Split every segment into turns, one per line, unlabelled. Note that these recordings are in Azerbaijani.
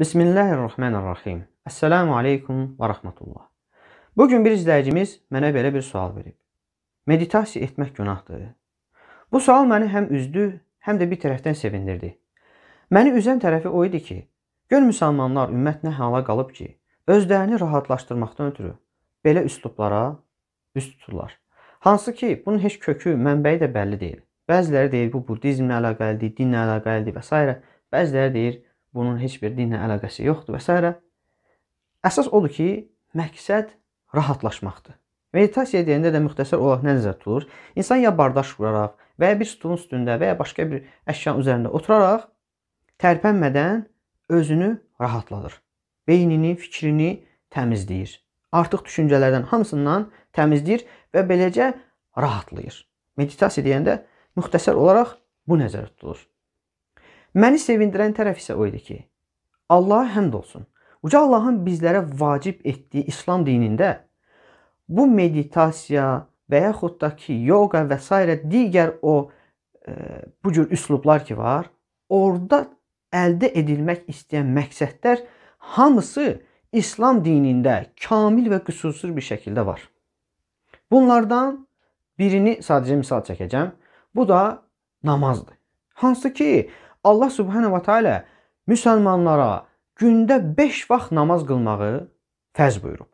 Bismillahirrahmanirrahim. Assalamu aleykum və rahmetullah. Bu gün bir izləyicimiz mənə belə bir sual verib. Meditasiya etmək günahdır. Bu sual məni həm üzdü, həm də bir tərəfdən sevindirdi. Məni üzən tərəfi o idi ki, gör müsəlmanlar ümmət nə hala qalıb ki, özlərini rahatlaşdırmaqdan ötürü belə üslublara üst tuturlar. Hansı ki, bunun heç kökü, mənbəyi də bəlli deyil. Bəziləri deyir bu buddizmlə əlaqəlidir, dinlə əlaqəlidir və s. Bəziləri deyir bunun heç bir dinlə əlaqəsi yoxdur və s. Əsas odur ki, məqsəd rahatlaşmaqdır. Meditasiya deyəndə də müxtəsər olaraq nə nəzərdə tutulur? İnsan ya bardaş vuraraq və ya bir stulun üstündə və ya başqa bir əşyanın üzərində oturaraq tərpənmədən özünü rahatladır. Beynini, fikrini təmizləyir. Artıq düşüncələrdən hamısından təmizləyir və beləcə rahatlayır. Meditasiya deyəndə müxtəsər olaraq bu nəzərdə tutulur. Məni sevindirən tərəf isə o idi ki, Allaha həmd olsun. Uca Allahın bizlərə vacib etdiyi İslam dinində bu meditasiya və yaxud da ki, yoga və s. digər o e, bu cür üslublar ki var, orada əldə edilmək istəyən məqsədlər hamısı İslam dinində kamil və qüsursuz bir şəkildə var. Bunlardan birini sadəcə misal çəkəcəm. Bu da namazdır. Hansı ki, Allah Subhanahu va Taala müsəlmanlara gündə 5 vaxt namaz qılmağı fərz buyurub.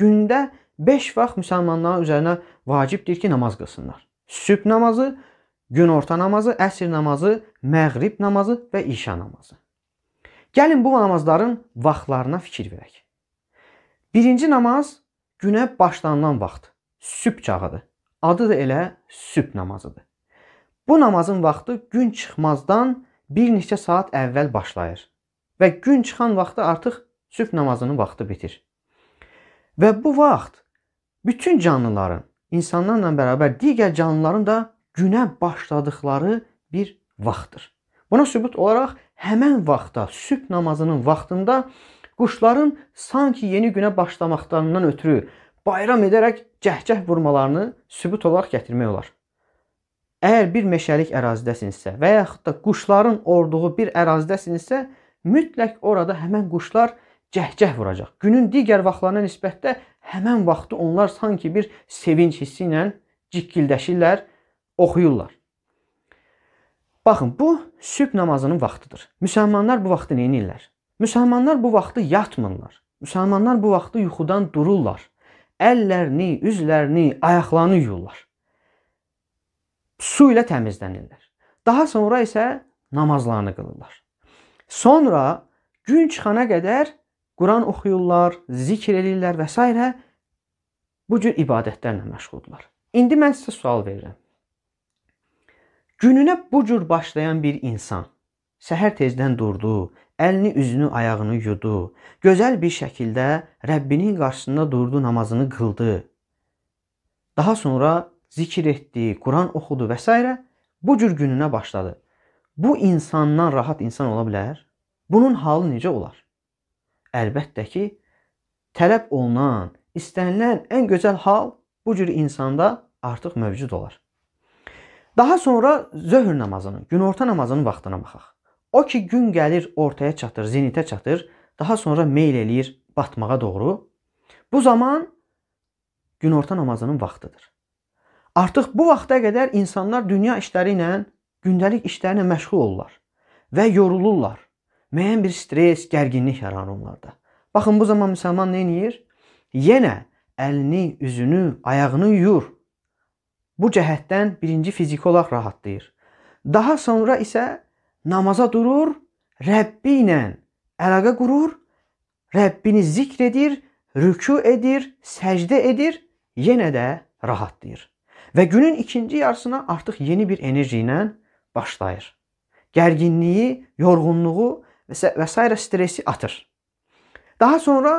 Gündə 5 vaxt müsəlmanların üzərinə vacibdir ki, namaz qılsınlar. Sübh namazı, günorta namazı, əsr namazı, məğrib namazı və işa namazı. Gəlin bu namazların vaxtlarına fikir verək. Birinci namaz günə başlanılan vaxt, sübh çağıdır. Adı da elə sübh namazıdır. Bu namazın vaxtı gün çıxmazdan bir neçə saat əvvəl başlayır və gün çıxan vaxtı artıq sübh namazının vaxtı bitir. Və bu vaxt bütün canlıların, insanlarla bərabər digər canlıların da günə başladıkları bir vaxtdır. Buna sübut olaraq həmin vaxtda, sübh namazının vaxtında quşların sanki yeni günə başlamaqlarından ötürü bayram edərək cəhcəh vurmalarını sübut olaraq gətirmək olar. Əgər bir meşəlik ərazidəsinizsə və yaxud da quşların orduğu bir ərazidəsinizsə, mütləq orada həmin quşlar cəhcəh vuracaq. Günün digər vaxtlarına nisbətdə həmin vaxtı onlar sanki bir sevinc hissi ilə cikkildəşirlər, oxuyurlar. Baxın, bu sübh namazının vaxtıdır. Müsəlmanlar bu vaxtı nə edirlər? Müsəlmanlar bu vaxtı yatmırlar. Müsəlmanlar bu vaxtı yuxudan dururlar. Əllərini, üzlərini, ayaqlarını yuyurlar su ilə təmizlənirlər. Daha sonra isə namazlarını qılırlar. Sonra gün çıxana qədər Quran oxuyurlar, zikr eləyirlər və s. bu cür ibadətlərlə məşğuldurlar. İndi mən sizə sual verirəm. Gününə bu cür başlayan bir insan səhər tezdən durdu, əlini, üzünü, ayağını yudu, gözəl bir şəkildə Rəbbinin qarşısında durdu, namazını qıldı. Daha sonra zikir etdi, Quran oxudu və s. bu cür gününə başladı. Bu insandan rahat insan ola bilər? Bunun halı necə olar? Əlbəttə ki, tələb olunan, istənilən ən gözəl hal bu cür insanda artıq mövcud olar. Daha sonra zöhr namazının, günorta namazının vaxtına baxaq. O ki gün gəlir ortaya çatır, zenitə çatır, daha sonra meyl eləyir batmağa doğru. Bu zaman günorta namazının vaxtıdır. Artıq bu vaxta qədər insanlar dünya işləri ilə, gündəlik işlərlə məşğul olurlar və yorulurlar. Müəyyən bir stres, gərginlik yaranır onlarda. Baxın bu zaman müsəlman nə edir? Yenə əlini, üzünü, ayağını yuyur. Bu cəhətdən birinci fiziki olaraq rahatlayır. Daha sonra isə namaza durur, Rəbbi ilə əlaqə qurur, Rəbbini zikr edir, rüku edir, səcdə edir, yenə də rahatlayır. Və günün ikinci yarısına artıq yeni bir enerji ilə başlayır. Gərginliyi, yorğunluğu və s. stresi atır. Daha sonra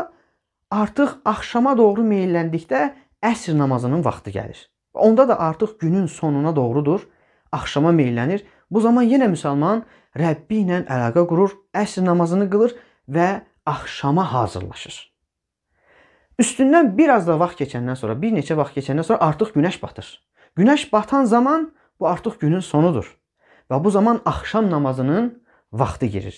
artıq axşama doğru meyilləndikdə əsr namazının vaxtı gəlir. Onda da artıq günün sonuna doğrudur, axşama meyllənir. Bu zaman yenə müsəlman Rəbbi ilə əlaqə qurur, əsr namazını qılır və axşama hazırlaşır. Üstündən bir az da vaxt keçəndən sonra, bir neçə vaxt keçəndən sonra artıq günəş batır. Günəş batan zaman bu artıq günün sonudur və bu zaman axşam namazının vaxtı girir.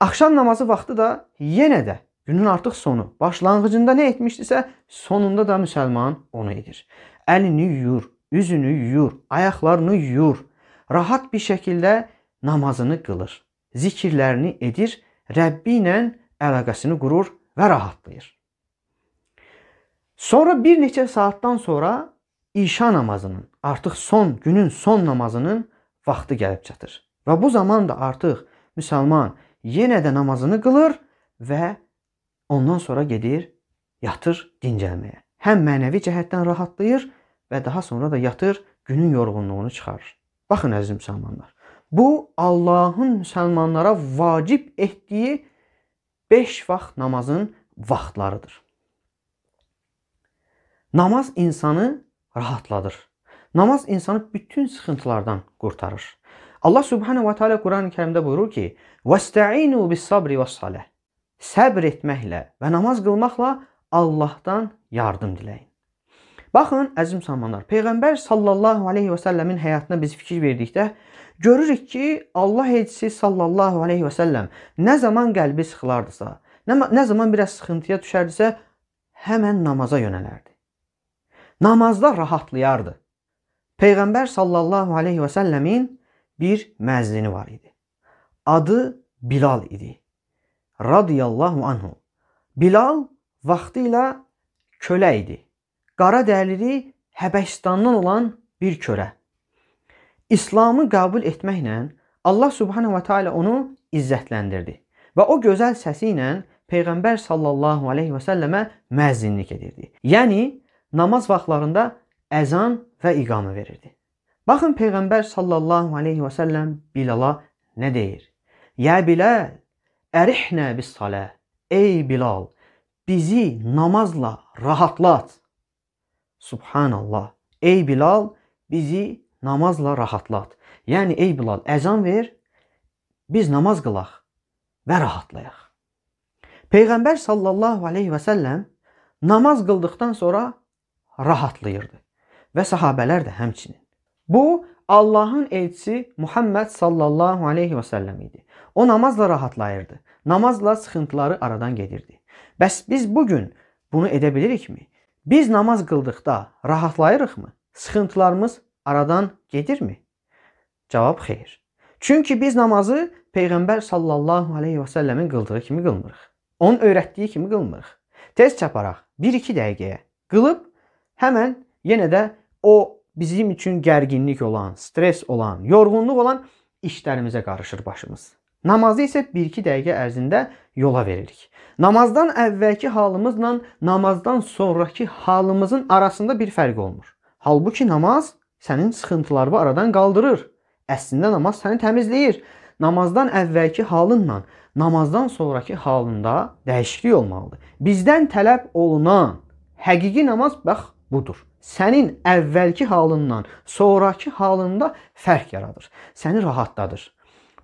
Axşam namazı vaxtı da yenə də günün artıq sonu. Başlanğıcında nə etmişdisə, sonunda da müsəlman onu edir. Əlini yuyur, üzünü yuyur, ayaqlarını yuyur. Rahat bir şəkildə namazını qılır. Zikirlərini edir, Rəbbi ilə əlaqəsini qurur və rahatlayır. Sonra bir neçə saatdan sonra İşa namazının, artıq son günün son namazının vaxtı gəlib çatır. Və bu zaman da artıq müsəlman yenə də namazını qılır və ondan sonra gedir yatır dincəlməyə. Həm mənəvi cəhətdən rahatlayır və daha sonra da yatır günün yorğunluğunu çıxarır. Baxın əziz müsəlmanlar. Bu Allahın müsəlmanlara vacib etdiyi 5 vaxt namazın vaxtlarıdır. Namaz insanı rahatladır. Namaz insanı bütün sıxıntılardan qurtarır. Allah Subhanahu va Taala Qurani-Kərimdə buyurur ki: "Vesta'inu bis-sabri was-salah." Səbr etməklə və namaz qılmaqla Allahdan yardım diləyin. Baxın, əziz müsəlmanlar, Peyğəmbər sallallahu alayhi və səlləmin həyatına biz fikir verdikdə görürük ki, Allah elçisi sallallahu alayhi və səlləm nə zaman qəlbi sıxılardısa, nə, nə zaman biraz sıxıntıya düşərdisə, həmən namaza yönələrdi namazda rahatlayardı. Peyğəmbər sallallahu aleyhi və səlləmin bir məzlini var idi. Adı Bilal idi. Radiyallahu anhu. Bilal vaxtı ilə kölə idi. Qara dəliri Həbəşistandan olan bir kölə. İslamı qəbul etməklə Allah subhanahu və taala onu izzətləndirdi və o gözəl səsi ilə Peyğəmbər sallallahu aleyhi və səlləmə məzzinlik edirdi. Yəni namaz vaxtlarında əzan və iqamə verirdi. Baxın Peyğəmbər sallallahu alayhi və sallam Bilala nə deyir? Ya Bilal, ərihnə bis-salə. Ey Bilal, bizi namazla rahatlat. Subhanallah. Ey Bilal, bizi namazla rahatlat. Yəni ey Bilal, əzan ver, biz namaz qılaq və rahatlayaq. Peyğəmbər sallallahu alayhi və sallam namaz qıldıqdan sonra rahatlayırdı. Və sahabələr də həmçinin. Bu Allahın elçisi Muhammed sallallahu alayhi və sallam idi. O namazla rahatlayırdı. Namazla sıxıntıları aradan gedirdi. Bəs biz bu gün bunu edə bilirikmi? Biz namaz qıldıqda rahatlayırıqmı? Sıxıntılarımız aradan gedirmi? Cavab xeyr. Çünki biz namazı Peyğəmbər sallallahu alayhi və sallamın qıldığı kimi qılmırıq. Onun öyrətdiyi kimi qılmırıq. Tez çaparaq 1-2 dəqiqəyə qılıb həmən yenə də o bizim üçün gərginlik olan, stres olan, yorğunluq olan işlərimizə qarışır başımız. Namazı isə 1-2 dəqiqə ərzində yola veririk. Namazdan əvvəlki halımızla namazdan sonrakı halımızın arasında bir fərq olmur. Halbuki namaz sənin sıxıntılarını aradan qaldırır. Əslində namaz səni təmizləyir. Namazdan əvvəlki halınla namazdan sonrakı halında dəyişiklik olmalıdır. Bizdən tələb olunan həqiqi namaz bax budur. Sənin əvvəlki halından sonrakı halında fərq yaradır. Səni rahatladır.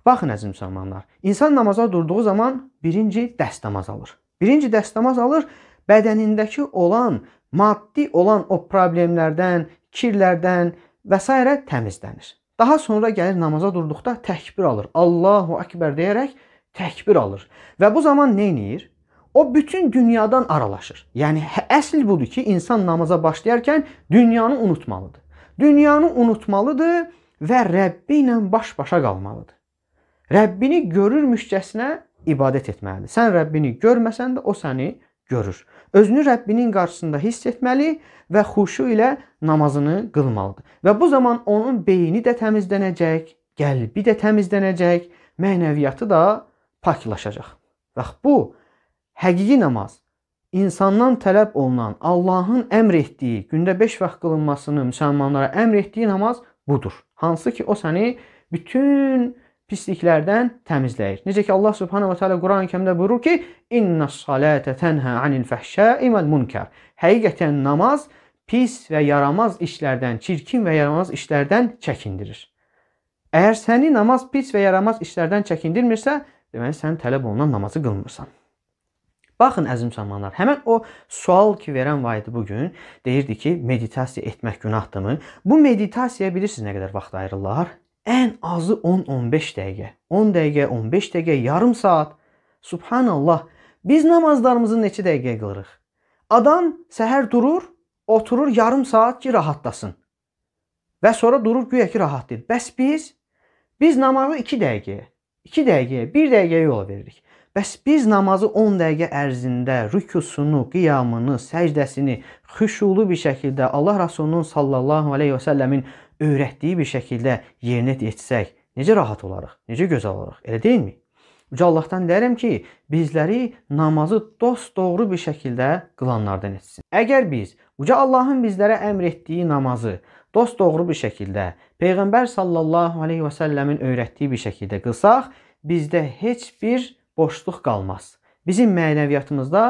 Baxın əziz müsəlmanlar, insan namaza durduğu zaman birinci dəst namaz alır. Birinci dəst namaz alır, bədənindəki olan, maddi olan o problemlərdən, kirlərdən və s. təmizlənir. Daha sonra gəlir namaza durduqda təkbir alır. Allahu Akbar deyərək təkbir alır. Və bu zaman nə edir? o bütün dünyadan aralaşır. Yəni hə, əsl budur ki, insan namaza başlayarkən dünyanı unutmalıdır. Dünyanı unutmalıdır və Rəbbi ilə baş-başa qalmalıdır. Rəbbini görürmüşcəsinə ibadət etməlidir. Sən Rəbbini görməsən də o səni görür. Özünü Rəbbinin qarşısında hiss etməli və xuşu ilə namazını qılmalıdır. Və bu zaman onun beyni də təmizlənəcək, qəlbi də təmizlənəcək, mənəviyyatı da paklaşacaq. Bax bu Həqiqi namaz insandan tələb olunan, Allahın əmr etdiyi, gündə 5 vaxt qılınmasını müsəlmanlara əmr etdiyi namaz budur. Hansı ki, o səni bütün pisliklərdən təmizləyir. Necə ki Allah Subhanahu va Taala Quran-ı Kərimdə buyurur ki: "İnnas salata tenha anil fahşa'i vel munkar." Həqiqətən namaz pis və yaramaz işlərdən, çirkin və yaramaz işlərdən çəkindirir. Əgər səni namaz pis və yaramaz işlərdən çəkindirmirsə, deməli sən tələb olunan namazı qılmırsan. Baxın əziz müsəlmanlar, həmin o sual ki verən vaydı bu gün deyirdi ki, meditasiya etmək günahdırmı? Bu meditasiyaya bilirsiniz nə qədər vaxt ayırırlar? Ən azı 10-15 dəqiqə. 10 dəqiqə, 15 dəqiqə, yarım saat. Subhanallah. Biz namazlarımızı neçə dəqiqə qılırıq? Adam səhər durur, oturur yarım saat ki rahatlasın. Və sonra durur güya ki rahat deyil. Bəs biz biz namazı 2 dəqiqəyə, 2 dəqiqəyə, 1 dəqiqəyə yola veririk. Bəs biz namazı 10 dəqiqə ərzində rükusunu, qiyamını, səcdəsini xüşulu bir şəkildə Allah Rəsulunun sallallahu alayhi və səlləmin öyrətdiyi bir şəkildə yerinə yetsək, necə rahat olarıq? Necə gözəl olarıq? Elə deyilmi? Uca Allahdan deyirəm ki, bizləri namazı dost-doğru bir şəkildə qılanlardan etsin. Əgər biz uca Allahın bizlərə əmr etdiyi namazı dost-doğru bir şəkildə Peyğəmbər sallallahu alayhi və səlləmin öyrətdiyi bir şəkildə qılsaq, bizdə heç bir boşluq qalmaz. Bizim mənəviyyatımızda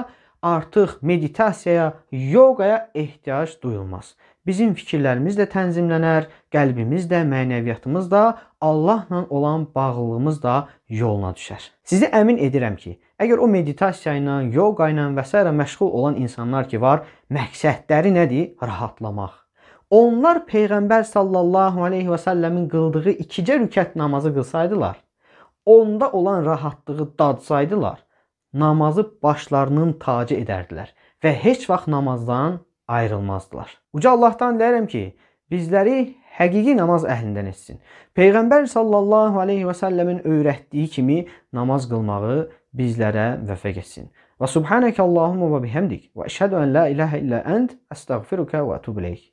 artıq meditasiyaya, yoqaya ehtiyac duyulmaz. Bizim fikirlərimiz də tənzimlənər, qəlbimiz də, mənəviyyatımız da, Allahla olan bağlılığımız da yoluna düşər. Sizi əmin edirəm ki, əgər o meditasiya ilə, yoqa ilə və s. məşğul olan insanlar ki var, məqsədləri nədir? Rahatlamaq. Onlar peyğəmbər sallallahu alayhi və sallamın qıldığı 2 rükət namazı qılsaydılar, onda olan rahatlığı dadsaydılar, namazı başlarının tacı edərdilər və heç vaxt namazdan ayrılmazdılar. Uca Allahdan dilərəm ki, bizləri həqiqi namaz əhlindən etsin. Peyğəmbər sallallahu alayhi və sallamın öyrətdiyi kimi namaz qılmağı bizlərə vəfəq etsin. Və subhanakallahumma və bihamdik və əşhədu an la ilaha illa ent, astəğfiruka və etub ilayk.